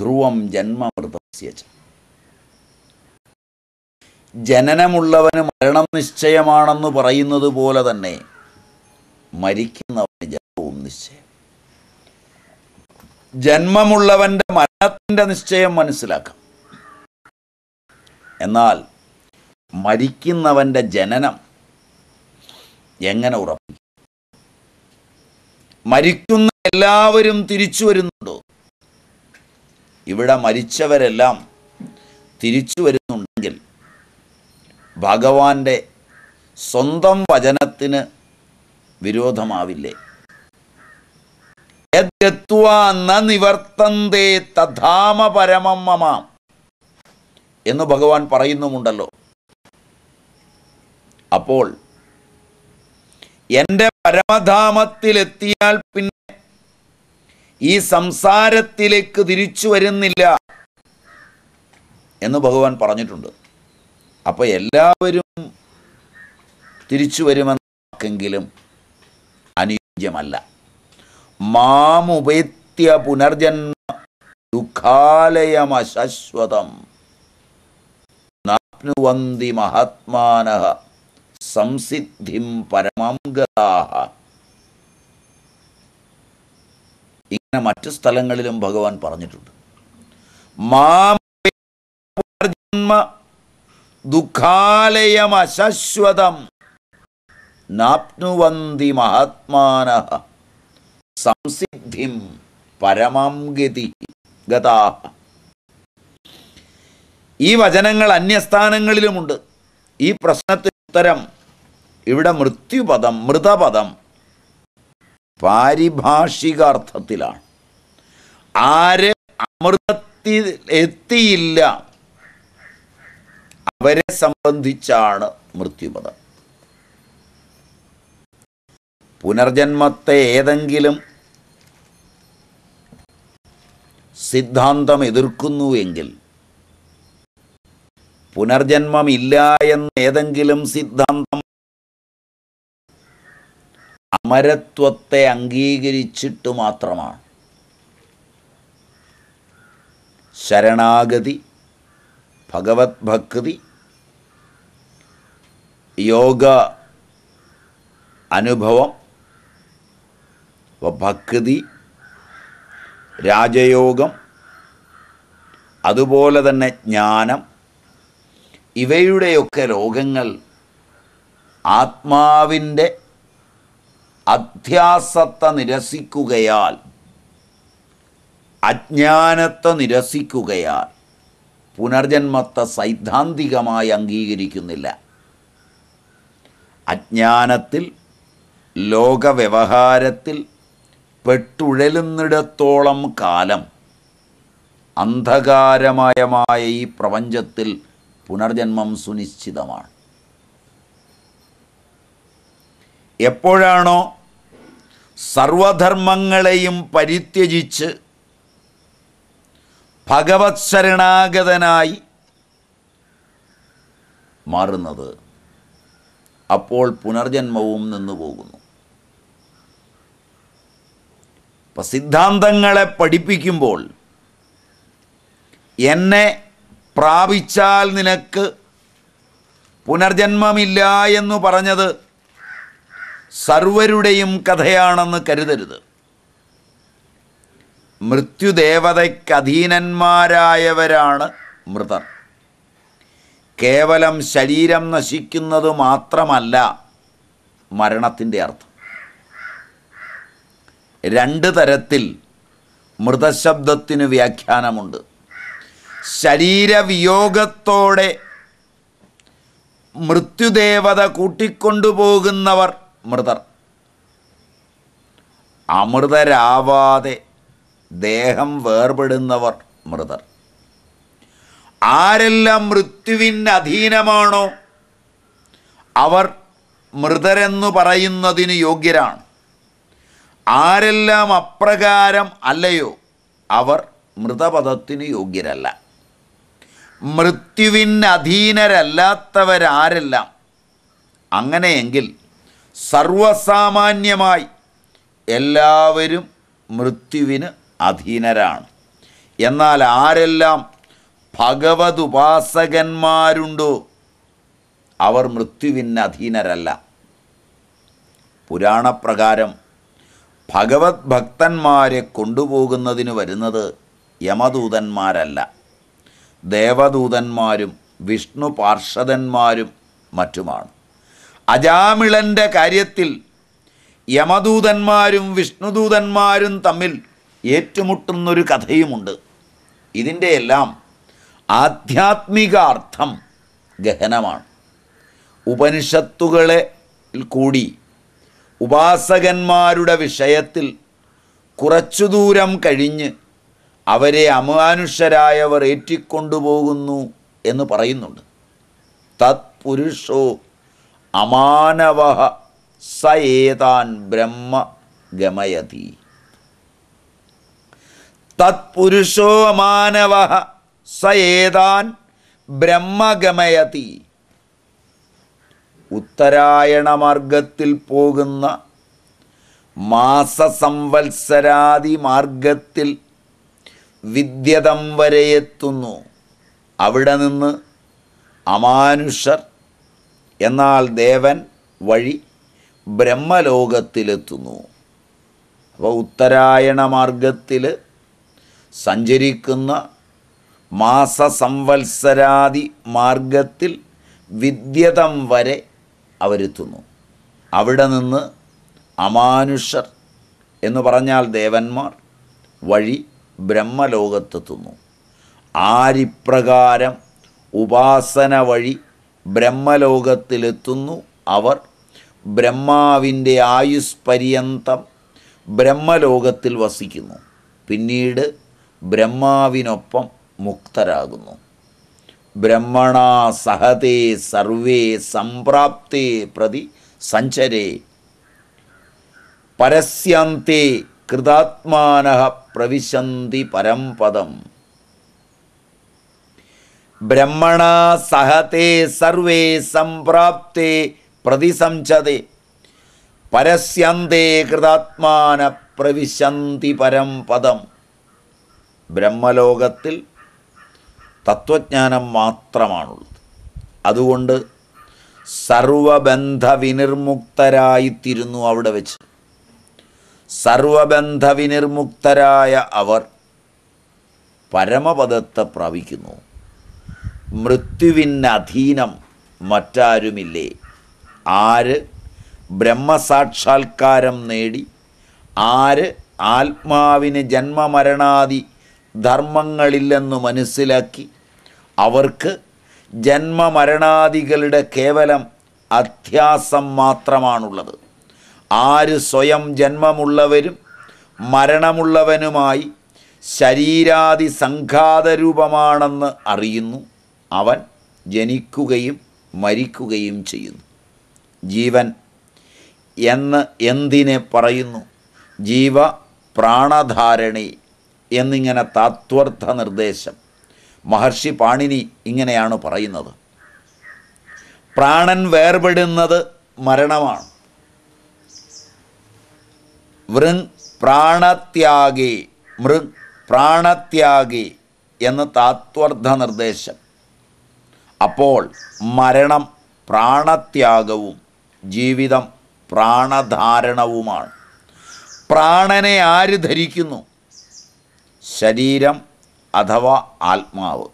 ധ്രുവം ജന്മമൃതസ്യ ജനനമുള്ളവന് മരണം നിശ്ചയമാണെന്ന് പറയുന്നത് പോലെ തന്നെ മരിക്കുന്നവന് ജന്മവും നിശ്ചയം ജന്മമുള്ളവൻ്റെ മരണത്തിൻ്റെ നിശ്ചയം മനസ്സിലാക്കാം എന്നാൽ മരിക്കുന്നവൻ്റെ ജനനം എങ്ങനെ ഉറപ്പിക്കും മരിക്കുന്ന എല്ലാവരും തിരിച്ചു വരുന്നുണ്ടോ ഇവിടെ മരിച്ചവരെല്ലാം തിരിച്ചു വരുന്നുണ്ടെങ്കിൽ ഭഗവാന്റെ സ്വന്തം വചനത്തിന് വിരോധമാവില്ലേ നിവർത്തന്തേ തഥാമ പരമം മമ എന്ന് ഭഗവാൻ പറയുന്നുമുണ്ടല്ലോ അപ്പോൾ എൻ്റെ പരമധാമത്തിലെത്തിയാൽ പിന്നെ ഈ സംസാരത്തിലേക്ക് തിരിച്ചു വരുന്നില്ല എന്ന് ഭഗവാൻ പറഞ്ഞിട്ടുണ്ട് അപ്പോൾ എല്ലാവരും തിരിച്ചു വരുമെന്ന അനുയോജ്യമല്ല മാമുപേത്യ പുനർജന്മ ദുഃഖാലയമശശ്വതം നാപ്നുവന്തി മഹാത്മാന സംസിദ്ധിം പരമാംഗതാഹ മറ്റു സ്ഥലങ്ങളിലും ഭഗവാൻ പറഞ്ഞിട്ടുണ്ട് ദുഃഖാലയം അശാശ്വതം നാപ്നുവന്തി മഹാത്മാന സംസിദ്ധിം പരമാംഗതി ഗതാ ഈ വചനങ്ങൾ അന്യസ്ഥാനങ്ങളിലുമുണ്ട് ഈ പ്രശ്നത്തിന് ഉത്തരം ഇവിടെ മൃത്യുപദം മൃതപദം പാരിഭാഷിക അർത്ഥത്തിലാണ് ആര് അമൃതത്തിൽ എത്തിയില്ല അവരെ സംബന്ധിച്ചാണ് മൃത്യുപദം പുനർജന്മത്തെ ഏതെങ്കിലും സിദ്ധാന്തം എതിർക്കുന്നുവെങ്കിൽ പുനർജന്മമില്ല എന്ന് ഏതെങ്കിലും സിദ്ധാന്തം മരത്വത്തെ അംഗീകരിച്ചിട്ട് മാത്രമാണ് ശരണാഗതി ഭഗവത് ഭക്തി യോഗ അനുഭവം ഭക്തി രാജയോഗം അതുപോലെ തന്നെ ജ്ഞാനം ഇവയുടെയൊക്കെ രോഗങ്ങൾ ആത്മാവിൻ്റെ അധ്യാസത്തെ നിരസിക്കുകയാൽ അജ്ഞാനത്തെ നിരസിക്കുകയാൽ പുനർജന്മത്തെ സൈദ്ധാന്തികമായി അംഗീകരിക്കുന്നില്ല അജ്ഞാനത്തിൽ ലോകവ്യവഹാരത്തിൽ പെട്ടുഴലുന്നിടത്തോളം കാലം അന്ധകാരമയമായ ഈ പ്രപഞ്ചത്തിൽ പുനർജന്മം സുനിശ്ചിതമാണ് എപ്പോഴാണോ സർവധർമ്മങ്ങളെയും പരിത്യജിച്ച് ഭഗവത് ശരണാഗതനായി മാറുന്നത് അപ്പോൾ പുനർജന്മവും നിന്നു പോകുന്നു അപ്പം സിദ്ധാന്തങ്ങളെ പഠിപ്പിക്കുമ്പോൾ എന്നെ പ്രാപിച്ചാൽ നിനക്ക് പുനർജന്മമില്ല എന്ന് പറഞ്ഞത് സർവരുടെയും കഥയാണെന്ന് കരുതരുത് മൃത്യുദേവതയ്ക്കധീനന്മാരായവരാണ് മൃതർ കേവലം ശരീരം നശിക്കുന്നത് മാത്രമല്ല മരണത്തിൻ്റെ അർത്ഥം രണ്ട് തരത്തിൽ മൃതശബ്ദത്തിന് വ്യാഖ്യാനമുണ്ട് ശരീരവിയോഗത്തോടെ മൃത്യുദേവത കൂട്ടിക്കൊണ്ടുപോകുന്നവർ മൃതർ അമൃതരാവാതെ ദേഹം വേർപെടുന്നവർ മൃതർ ആരെല്ലാം മൃത്യുവിൻ അധീനമാണോ അവർ മൃതരെന്നു പറയുന്നതിന് യോഗ്യരാണ് ആരെല്ലാം അപ്രകാരം അല്ലയോ അവർ മൃതപദത്തിന് യോഗ്യരല്ല മൃത്യുവിൻ അധീനരല്ലാത്തവരാരെല്ലാം അങ്ങനെയെങ്കിൽ സർവസാമാന്യമായി എല്ലാവരും മൃത്യുവിന് അധീനരാണ് എന്നാൽ ആരെല്ലാം ഭഗവത് ഉപാസകന്മാരുണ്ടോ അവർ മൃത്യുവിന് അധീനരല്ല പുരാണപ്രകാരം ഭഗവത് ഭക്തന്മാരെ കൊണ്ടുപോകുന്നതിന് വരുന്നത് യമദൂതന്മാരല്ല ദേവദൂതന്മാരും വിഷ്ണു പാർഷദന്മാരും മറ്റുമാണ് അജാമിളൻ്റെ കാര്യത്തിൽ യമദൂതന്മാരും വിഷ്ണുദൂതന്മാരും തമ്മിൽ ഏറ്റുമുട്ടുന്നൊരു കഥയുമുണ്ട് ഇതിൻ്റെ എല്ലാം ആധ്യാത്മികാർത്ഥം ഗഹനമാണ് ഉപനിഷത്തുകളെ കൂടി ഉപാസകന്മാരുടെ വിഷയത്തിൽ കുറച്ചു ദൂരം കഴിഞ്ഞ് അവരെ അമാനുഷരായവർ ഏറ്റിക്കൊണ്ടുപോകുന്നു എന്ന് പറയുന്നുണ്ട് തത്പുരുഷോ അമാനവ സ ഏതാൻ ബ്രഹ്മ ഗമയതി തത്പുരുഷോ അമാനവ സ ഏതാൻ ബ്രഹ്മഗമയതി മാർഗത്തിൽ പോകുന്ന മാസസംവത്സരാദി മാർഗത്തിൽ വിദ്യതം എത്തുന്നു അവിടെ നിന്ന് അമാനുഷർ എന്നാൽ ദേവൻ വഴി ബ്രഹ്മലോകത്തിലെത്തുന്നു അപ്പോൾ ഉത്തരായണ മാർഗത്തിൽ സഞ്ചരിക്കുന്ന മാസസംവത്സരാദി മാർഗത്തിൽ വിദ്യതം വരെ അവരെത്തുന്നു അവിടെ നിന്ന് അമാനുഷർ എന്ന് പറഞ്ഞാൽ ദേവന്മാർ വഴി ബ്രഹ്മലോകത്തെത്തുന്നു ആരിപ്രകാരം ഉപാസന വഴി ബ്രഹ്മലോകത്തിലെത്തുന്നു അവർ ബ്രഹ്മാവിൻ്റെ ആയുസ് പര്യന്തം ബ്രഹ്മലോകത്തിൽ വസിക്കുന്നു പിന്നീട് ബ്രഹ്മാവിനൊപ്പം മുക്തരാകുന്നു ബ്രഹ്മണ സഹതേ സർവേ സംപ്രാപ്തേ പ്രതി സഞ്ചരേ പരസ്യാന്തേ കൃതാത്മാന പ്രവിശന്തി പരംപദം ബ്രഹ്മണ സഹത്തെ സർവേ സംപ്രാപ്തി പ്രതിസഞ്ചതേ പരസ്യന്തേ കൃതാത്മാന പ്രവിശന്തി പരം പദം ബ്രഹ്മലോകത്തിൽ തത്വജ്ഞാനം മാത്രമാണുള്ളത് അതുകൊണ്ട് സർവബന്ധ വിനിർമുക്തരായിത്തിരുന്നു അവിടെ വെച്ച് സർവബന്ധ വിനിർമുക്തരായ അവർ പരമപദത്തെ പ്രാപിക്കുന്നു മൃത്യുവിനധീനം മറ്റാരുമില്ലേ ആര് ബ്രഹ്മസാക്ഷാത്കാരം നേടി ആര് ആത്മാവിന് ജന്മമരണാദി ധർമ്മങ്ങളില്ലെന്ന് മനസ്സിലാക്കി അവർക്ക് ജന്മമരണാദികളുടെ കേവലം അധ്യാസം മാത്രമാണുള്ളത് ആര് സ്വയം ജന്മമുള്ളവരും മരണമുള്ളവനുമായി ശരീരാദി സംഘാതരൂപമാണെന്ന് അറിയുന്നു അവൻ ജനിക്കുകയും മരിക്കുകയും ചെയ്യുന്നു ജീവൻ എന്ന് എന്തിനെ പറയുന്നു ജീവ പ്രാണധാരണി എന്നിങ്ങനെ താത്വർത്ഥ നിർദ്ദേശം മഹർഷി പാണിനി ഇങ്ങനെയാണ് പറയുന്നത് പ്രാണൻ വേർപെടുന്നത് മരണമാണ് വൃങ് പ്രാണത്യാഗി മൃങ് പ്രാണത്യാഗി എന്ന് താത്വർദ്ധ നിർദ്ദേശം അപ്പോൾ മരണം പ്രാണത്യാഗവും ജീവിതം പ്രാണധാരണവുമാണ് പ്രാണനെ ആര് ധരിക്കുന്നു ശരീരം അഥവാ ആത്മാവ്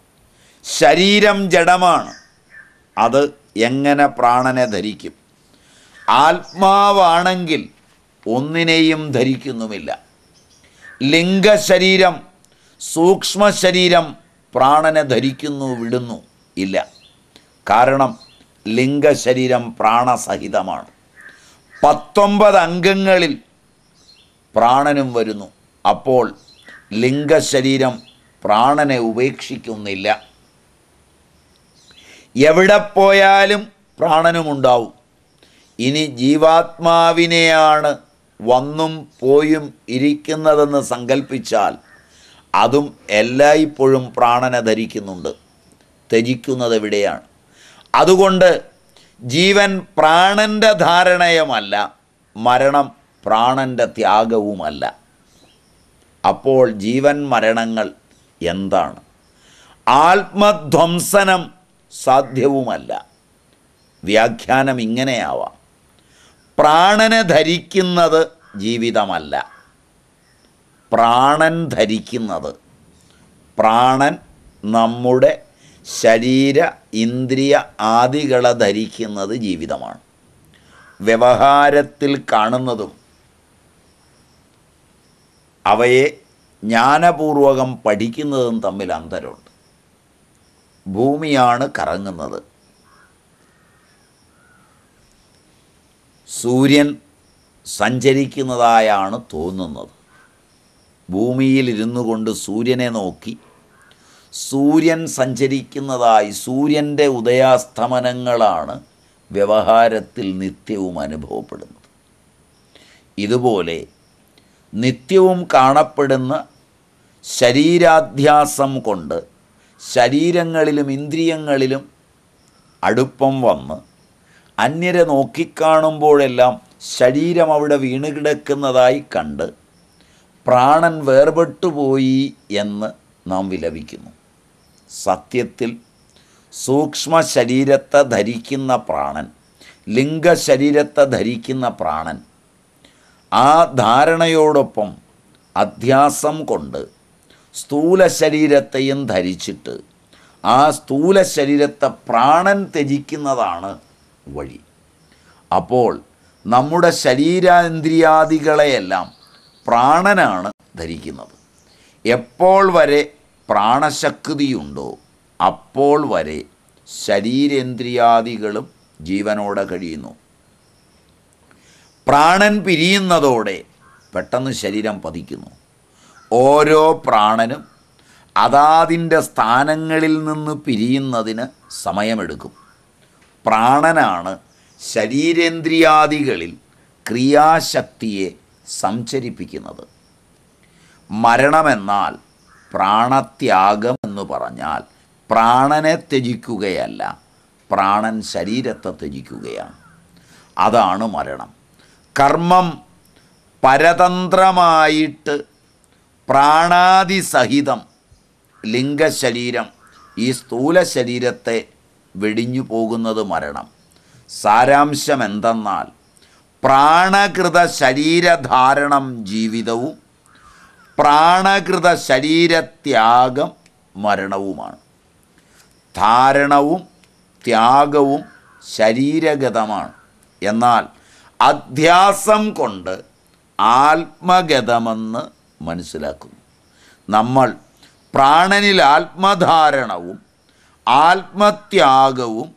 ശരീരം ജഡമാണ് അത് എങ്ങനെ പ്രാണനെ ധരിക്കും ആത്മാവാണെങ്കിൽ ഒന്നിനെയും ധരിക്കുന്നുമില്ല ലിംഗശരീരം സൂക്ഷ്മശരീരം പ്രാണനെ ധരിക്കുന്നു വിടുന്നു ഇല്ല കാരണം ലിംഗശരീരം പ്രാണസഹിതമാണ് പത്തൊമ്പത് അംഗങ്ങളിൽ പ്രാണനും വരുന്നു അപ്പോൾ ലിംഗശരീരം പ്രാണനെ ഉപേക്ഷിക്കുന്നില്ല എവിടെ പോയാലും പ്രാണനുമുണ്ടാവും ഇനി ജീവാത്മാവിനെയാണ് വന്നും പോയും ഇരിക്കുന്നതെന്ന് സങ്കല്പിച്ചാൽ അതും എല്ലായ്പ്പോഴും പ്രാണനെ ധരിക്കുന്നുണ്ട് ധരിക്കുന്നത് എവിടെയാണ് അതുകൊണ്ട് ജീവൻ പ്രാണൻ്റെ ധാരണയുമല്ല മരണം പ്രാണൻ്റെ ത്യാഗവുമല്ല അപ്പോൾ ജീവൻ മരണങ്ങൾ എന്താണ് ആത്മധ്വംസനം സാധ്യവുമല്ല വ്യാഖ്യാനം ഇങ്ങനെയാവാം പ്രാണനെ ധരിക്കുന്നത് ജീവിതമല്ല പ്രാണൻ ധരിക്കുന്നത് പ്രാണൻ നമ്മുടെ ശരീര ഇന്ദ്രിയ ആദികളെ ധരിക്കുന്നത് ജീവിതമാണ് വ്യവഹാരത്തിൽ കാണുന്നതും അവയെ ജ്ഞാനപൂർവകം പഠിക്കുന്നതും തമ്മിൽ അന്തരമുണ്ട് ഭൂമിയാണ് കറങ്ങുന്നത് സൂര്യൻ സഞ്ചരിക്കുന്നതായാണ് തോന്നുന്നത് ഭൂമിയിൽ കൊണ്ട് സൂര്യനെ നോക്കി സൂര്യൻ സഞ്ചരിക്കുന്നതായി സൂര്യൻ്റെ ഉദയാസ്തമനങ്ങളാണ് വ്യവഹാരത്തിൽ നിത്യവും അനുഭവപ്പെടുന്നത് ഇതുപോലെ നിത്യവും കാണപ്പെടുന്ന ശരീരാധ്യാസം കൊണ്ട് ശരീരങ്ങളിലും ഇന്ദ്രിയങ്ങളിലും അടുപ്പം വന്ന് അന്യരെ നോക്കിക്കാണുമ്പോഴെല്ലാം ശരീരം അവിടെ വീണുകിടക്കുന്നതായി കണ്ട് പ്രാണൻ വേർപെട്ടുപോയി എന്ന് നാം വിലപിക്കുന്നു സത്യത്തിൽ സൂക്ഷ്മ ശരീരത്തെ ധരിക്കുന്ന പ്രാണൻ ലിംഗശരീരത്തെ ധരിക്കുന്ന പ്രാണൻ ആ ധാരണയോടൊപ്പം അധ്യാസം കൊണ്ട് സ്ഥൂല ശരീരത്തെയും ധരിച്ചിട്ട് ആ സ്ഥൂല ശരീരത്തെ പ്രാണൻ ത്യജിക്കുന്നതാണ് വഴി അപ്പോൾ നമ്മുടെ ശരീരേന്ദ്രിയാദികളെയെല്ലാം പ്രാണനാണ് ധരിക്കുന്നത് എപ്പോൾ വരെ പ്രാണശക്തിയുണ്ടോ അപ്പോൾ വരെ ശരീരേന്ദ്രിയാദികളും ജീവനോടെ കഴിയുന്നു പ്രാണൻ പിരിയുന്നതോടെ പെട്ടെന്ന് ശരീരം പതിക്കുന്നു ഓരോ പ്രാണനും അതാതിൻ്റെ സ്ഥാനങ്ങളിൽ നിന്ന് പിരിയുന്നതിന് സമയമെടുക്കും പ്രാണനാണ് ശരീരേന്ദ്രിയാദികളിൽ ക്രിയാശക്തിയെ സംചരിപ്പിക്കുന്നത് മരണമെന്നാൽ പ്രാണത്യാഗം എന്ന് പറഞ്ഞാൽ പ്രാണനെ ത്യജിക്കുകയല്ല പ്രാണൻ ശരീരത്തെ ത്യജിക്കുകയാണ് അതാണ് മരണം കർമ്മം പരതന്ത്രമായിട്ട് പ്രാണാതിസഹിതം ലിംഗശരീരം ഈ സ്ഥൂല ശരീരത്തെ വെടിഞ്ഞു പോകുന്നത് മരണം സാരാംശം എന്തെന്നാൽ പ്രാണകൃത ശരീരധാരണം ജീവിതവും പ്രാണകൃത ശരീരത്യാഗം മരണവുമാണ് ധാരണവും ത്യാഗവും ശരീരഗതമാണ് എന്നാൽ അധ്യാസം കൊണ്ട് ആത്മഗതമെന്ന് മനസ്സിലാക്കുന്നു നമ്മൾ പ്രാണനിൽ ആത്മധാരണവും ആത്മത്യാഗവും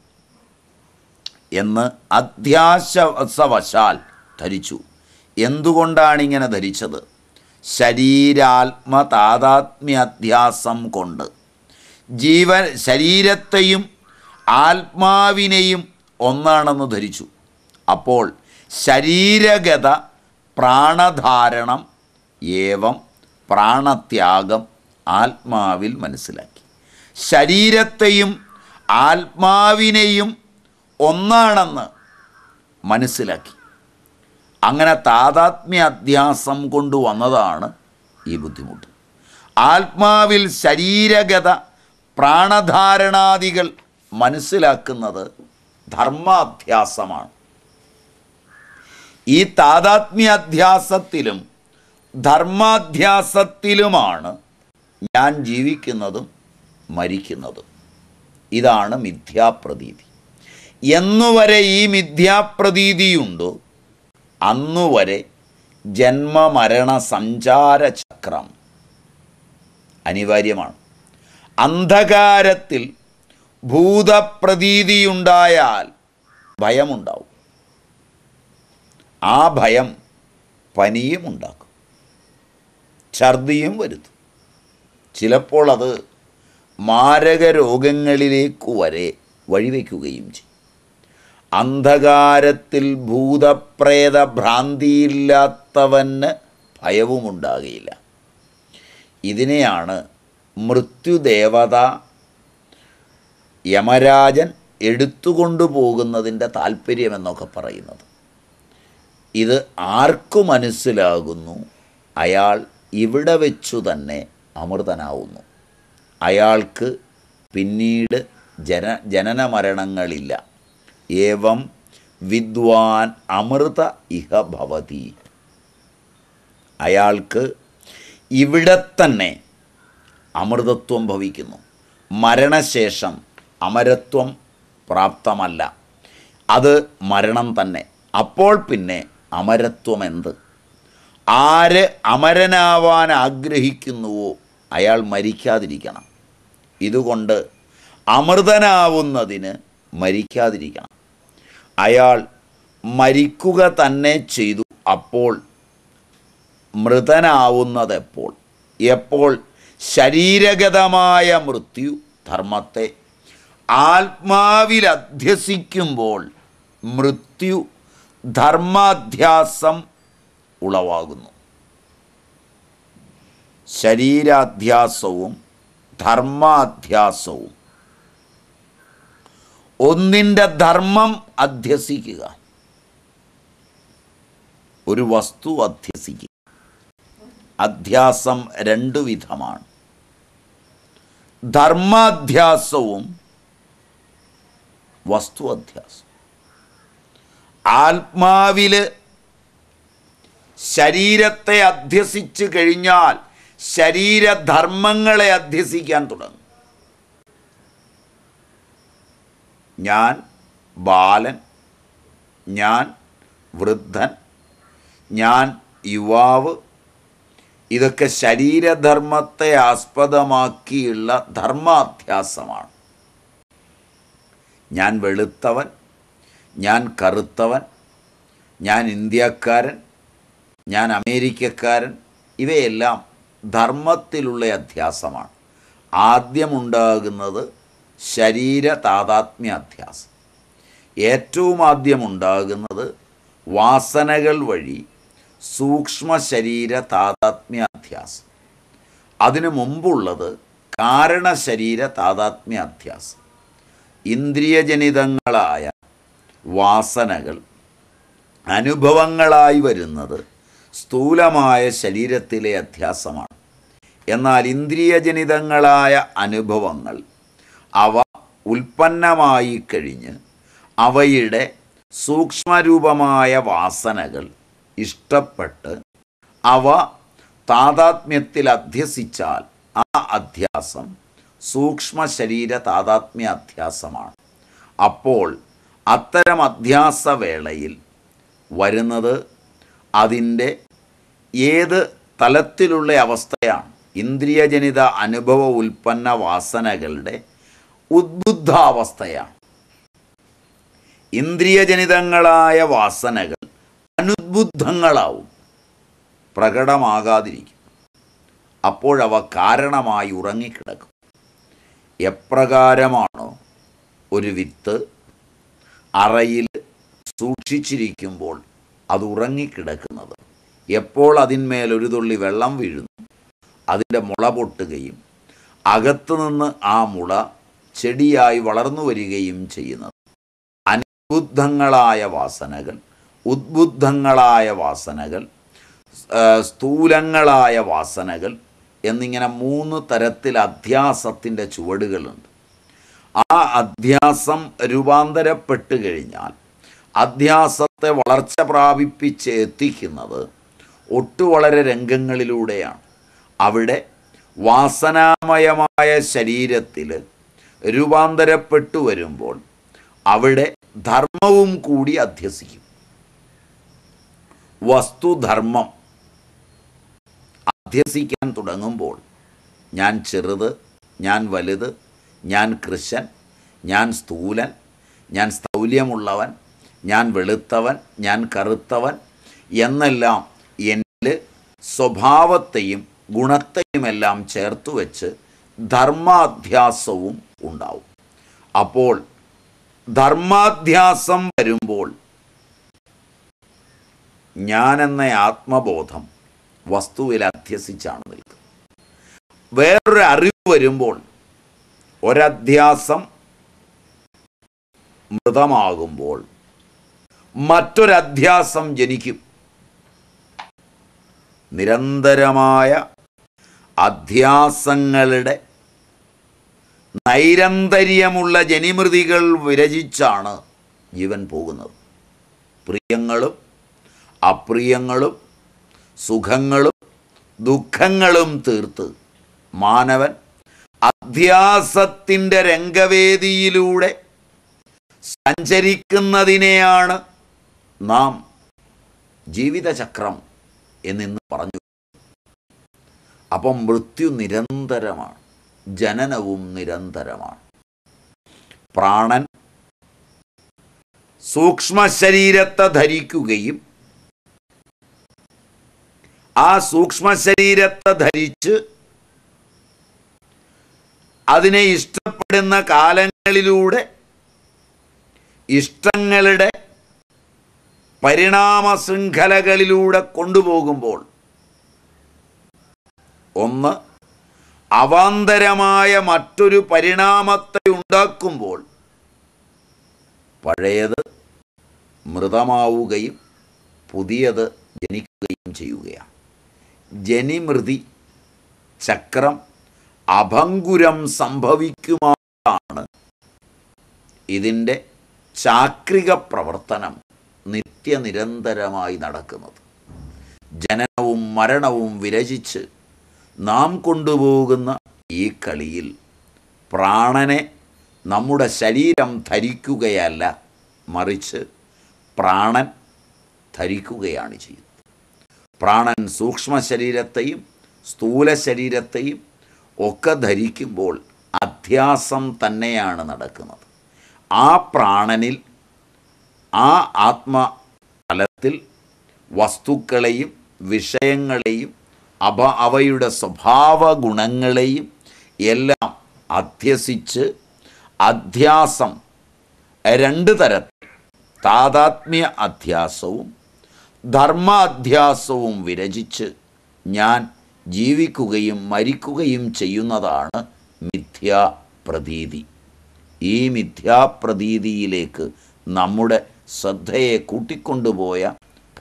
എന്ന് അധ്യാശവശാൽ ധരിച്ചു എന്തുകൊണ്ടാണ് ഇങ്ങനെ ധരിച്ചത് ശരീരാത്മ താതാത്മ്യാധ്യാസം കൊണ്ട് ജീവൻ ശരീരത്തെയും ആത്മാവിനെയും ഒന്നാണെന്ന് ധരിച്ചു അപ്പോൾ ശരീരഗത പ്രാണധാരണം ഏവം പ്രാണത്യാഗം ആത്മാവിൽ മനസ്സിലാക്കി ശരീരത്തെയും ആത്മാവിനെയും ഒന്നാണെന്ന് മനസ്സിലാക്കി അങ്ങനെ താതാത്മ്യ അധ്യാസം കൊണ്ടുവന്നതാണ് ഈ ബുദ്ധിമുട്ട് ആത്മാവിൽ ശരീരഗത പ്രാണധാരണാദികൾ മനസ്സിലാക്കുന്നത് ധർമാധ്യാസമാണ് ഈ താതാത്മ്യാധ്യാസത്തിലും ധർമാധ്യാസത്തിലുമാണ് ഞാൻ ജീവിക്കുന്നതും മരിക്കുന്നതും ഇതാണ് മിഥ്യാപ്രതീതി എന്നുവരെ ഈ മിഥ്യാപ്രതീതിയുണ്ടോ അന്നുവരെ ജന്മമരണ സഞ്ചാര ചക്രം അനിവാര്യമാണ് അന്ധകാരത്തിൽ ഭൂതപ്രതീതിയുണ്ടായാൽ ഭയമുണ്ടാവും ആ ഭയം പനിയും ഉണ്ടാക്കും ഛർദിയും വരുത്തും ചിലപ്പോൾ അത് മാരക രോഗങ്ങളിലേക്ക് വരെ വഴിവെക്കുകയും ചെയ്യും അന്ധകാരത്തിൽ ഭൂതപ്രേത ഭ്രാന്തിയില്ലാത്തവന് ഭയവുമുണ്ടാകില്ല ഇതിനെയാണ് മൃത്യുദേവത യമരാജൻ എടുത്തുകൊണ്ടുപോകുന്നതിൻ്റെ താല്പര്യമെന്നൊക്കെ പറയുന്നത് ഇത് ആർക്കു മനസ്സിലാകുന്നു അയാൾ ഇവിടെ വെച്ചു തന്നെ അമൃതനാവുന്നു അയാൾക്ക് പിന്നീട് ജന ജനന മരണങ്ങളില്ല ഏവം വിദ്വാൻ അമൃത ഇഹ ഭവതി അയാൾക്ക് ഇവിടെ തന്നെ അമൃതത്വം ഭവിക്കുന്നു മരണശേഷം അമരത്വം പ്രാപ്തമല്ല അത് മരണം തന്നെ അപ്പോൾ പിന്നെ അമരത്വം എന്ത് ആര് അമരനാവാൻ ആഗ്രഹിക്കുന്നുവോ അയാൾ മരിക്കാതിരിക്കണം ഇതുകൊണ്ട് അമൃതനാവുന്നതിന് മരിക്കാതിരിക്കണം അയാൾ മരിക്കുക തന്നെ ചെയ്തു അപ്പോൾ മൃതനാവുന്നതെപ്പോൾ എപ്പോൾ ശരീരഗതമായ മൃത്യു ധർമ്മത്തെ ആത്മാവിൽ അധ്യസിക്കുമ്പോൾ മൃത്യു ധർമാധ്യാസം ഉളവാകുന്നു ശരീരാധ്യാസവും ധർമാധ്യാസവും ഒന്നിൻ്റെ ധർമ്മം അധ്യസിക്കുക ഒരു വസ്തു അധ്യസിക്കുക അധ്യാസം രണ്ടു വിധമാണ് ധർമാധ്യാസവും വസ്തു അധ്യാസവും ആത്മാവിൽ ശരീരത്തെ അധ്യസിച്ചു കഴിഞ്ഞാൽ ശരീരധർമ്മങ്ങളെ അധ്യസിക്കാൻ തുടങ്ങും ഞാൻ ബാലൻ ഞാൻ വൃദ്ധൻ ഞാൻ യുവാവ് ഇതൊക്കെ ശരീരധർമ്മത്തെ ആസ്പദമാക്കിയുള്ള ധർമാധ്യാസമാണ് ഞാൻ വെളുത്തവൻ ഞാൻ കറുത്തവൻ ഞാൻ ഇന്ത്യക്കാരൻ ഞാൻ അമേരിക്കക്കാരൻ ഇവയെല്ലാം ധർമ്മത്തിലുള്ള അധ്യാസമാണ് ആദ്യമുണ്ടാകുന്നത് ശരീര താതാത്മ്യാധ്യാസം ഏറ്റവും ആദ്യം ഉണ്ടാകുന്നത് വാസനകൾ വഴി സൂക്ഷ്മ ശരീര താതാത്മ്യാധ്യാസം അതിനു മുമ്പുള്ളത് കാരണശരീര താതാത്മ്യാധ്യാസം ഇന്ദ്രിയജനിതങ്ങളായ വാസനകൾ അനുഭവങ്ങളായി വരുന്നത് സ്ഥൂലമായ ശരീരത്തിലെ അധ്യാസമാണ് എന്നാൽ ഇന്ദ്രിയജനിതങ്ങളായ അനുഭവങ്ങൾ അവ ഉൽപ്പന്നമായി കഴിഞ്ഞ് അവയുടെ സൂക്ഷ്മരൂപമായ വാസനകൾ ഇഷ്ടപ്പെട്ട് അവ താതാത്മ്യത്തിൽ അധ്യസിച്ചാൽ ആ അധ്യാസം സൂക്ഷ്മ ശരീര താതാത്മ്യ അധ്യാസമാണ് അപ്പോൾ അത്തരം അധ്യാസവേളയിൽ വരുന്നത് അതിൻ്റെ ഏത് തലത്തിലുള്ള അവസ്ഥയാണ് ഇന്ദ്രിയജനിത അനുഭവ ഉൽപ്പന്ന വാസനകളുടെ ഉദ്ബുദ്ധാവസ്ഥയാണ് ഇന്ദ്രിയജനിതങ്ങളായ വാസനകൾ അനുദ്ബുദ്ധങ്ങളാവും പ്രകടമാകാതിരിക്കും അപ്പോഴവ കാരണമായി ഉറങ്ങിക്കിടക്കും എപ്രകാരമാണോ ഒരു വിത്ത് അറയിൽ സൂക്ഷിച്ചിരിക്കുമ്പോൾ അത് ഉറങ്ങിക്കിടക്കുന്നത് എപ്പോൾ അതിന്മേൽ ഒരു തുള്ളി വെള്ളം വീഴുന്നു അതിൻ്റെ മുള പൊട്ടുകയും അകത്തുനിന്ന് ആ മുള ചെടിയായി വളർന്നു വരികയും ചെയ്യുന്നത് അനുബുദ്ധങ്ങളായ വാസനകൾ ഉദ്ബുദ്ധങ്ങളായ വാസനകൾ സ്ഥൂലങ്ങളായ വാസനകൾ എന്നിങ്ങനെ മൂന്ന് തരത്തിൽ അധ്യാസത്തിൻ്റെ ചുവടുകളുണ്ട് ആ അധ്യാസം രൂപാന്തരപ്പെട്ടു കഴിഞ്ഞാൽ അധ്യാസത്തെ വളർച്ച പ്രാപിപ്പിച്ച് എത്തിക്കുന്നത് ഒട്ടുവളരെ രംഗങ്ങളിലൂടെയാണ് അവിടെ വാസനാമയമായ ശരീരത്തിൽ രൂപാന്തരപ്പെട്ടു വരുമ്പോൾ അവിടെ ധർമ്മവും കൂടി അധ്യസിക്കും വസ്തുധർമ്മം അധ്യസിക്കാൻ തുടങ്ങുമ്പോൾ ഞാൻ ചെറുത് ഞാൻ വലുത് ഞാൻ കൃശൻ ഞാൻ സ്ഥൂലൻ ഞാൻ സ്ഥൗല്യമുള്ളവൻ ഞാൻ വെളുത്തവൻ ഞാൻ കറുത്തവൻ എന്നെല്ലാം എന്നിൽ സ്വഭാവത്തെയും ഗുണത്തെയുമെല്ലാം ചേർത്ത് വെച്ച് ധർമാധ്യാസവും ഉണ്ടാവും അപ്പോൾ ധർമാധ്യാസം വരുമ്പോൾ എന്ന ആത്മബോധം വസ്തുവിൽ അധ്യസിച്ചാണ് നിൽക്കുന്നത് വേറൊരു അറിവ് വരുമ്പോൾ ഒരധ്യാസം മൃതമാകുമ്പോൾ മറ്റൊരധ്യാസം ജനിക്കും നിരന്തരമായ അധ്യാസങ്ങളുടെ നൈരന്തര്യമുള്ള ജനിമൃതികൾ വിരചിച്ചാണ് ജീവൻ പോകുന്നത് പ്രിയങ്ങളും അപ്രിയങ്ങളും സുഖങ്ങളും ദുഃഖങ്ങളും തീർത്ത് മാനവൻ അധ്യാസത്തിൻ്റെ രംഗവേദിയിലൂടെ സഞ്ചരിക്കുന്നതിനെയാണ് നാം ജീവിതചക്രം എന്നിന്ന് പറഞ്ഞു അപ്പം മൃത്യു നിരന്തരമാണ് ജനനവും നിരന്തരമാണ് പ്രാണൻ സൂക്ഷ്മശരീരത്തെ ധരിക്കുകയും ആ സൂക്ഷ്മശരീരത്തെ ധരിച്ച് അതിനെ ഇഷ്ടപ്പെടുന്ന കാലങ്ങളിലൂടെ ഇഷ്ടങ്ങളുടെ പരിണാമ ശൃംഖലകളിലൂടെ കൊണ്ടുപോകുമ്പോൾ ഒന്ന് അവാന്തരമായ മറ്റൊരു പരിണാമത്തെ ഉണ്ടാക്കുമ്പോൾ പഴയത് മൃതമാവുകയും പുതിയത് ജനിക്കുകയും ചെയ്യുകയാണ് ജനിമൃതി ചക്രം അഭങ്കുരം സംഭവിക്കുമാണ് ഇതിൻ്റെ ചാക്രിക പ്രവർത്തനം നിത്യനിരന്തരമായി നടക്കുന്നത് ജനനവും മരണവും വിരചിച്ച് നാം കൊണ്ടുപോകുന്ന ഈ കളിയിൽ പ്രാണനെ നമ്മുടെ ശരീരം ധരിക്കുകയല്ല മറിച്ച് പ്രാണൻ ധരിക്കുകയാണ് ചെയ്യുന്നത് പ്രാണൻ സൂക്ഷ്മ ശരീരത്തെയും സ്ഥൂല ശരീരത്തെയും ഒക്കെ ധരിക്കുമ്പോൾ അധ്യാസം തന്നെയാണ് നടക്കുന്നത് ആ പ്രാണനിൽ ആ ആത്മ തലത്തിൽ വസ്തുക്കളെയും വിഷയങ്ങളെയും അപ അവയുടെ സ്വഭാവ ഗുണങ്ങളെയും എല്ലാം അധ്യസിച്ച് അധ്യാസം രണ്ട് തരത്തിൽ താതാത്മ്യ അധ്യാസവും ധർമാധ്യാസവും വിരചിച്ച് ഞാൻ ജീവിക്കുകയും മരിക്കുകയും ചെയ്യുന്നതാണ് മിഥ്യാപ്രതീതി ഈ മിഥ്യാപ്രതീതിയിലേക്ക് നമ്മുടെ ശ്രദ്ധയെ കൂട്ടിക്കൊണ്ടുപോയ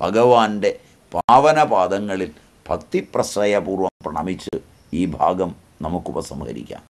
ഭഗവാന്റെ പാവനപാദങ്ങളിൽ ഭക്തിപ്രശ്രയപൂർവം പ്രണമിച്ച് ഈ ഭാഗം നമുക്ക് ഉപസംഹരിക്കാം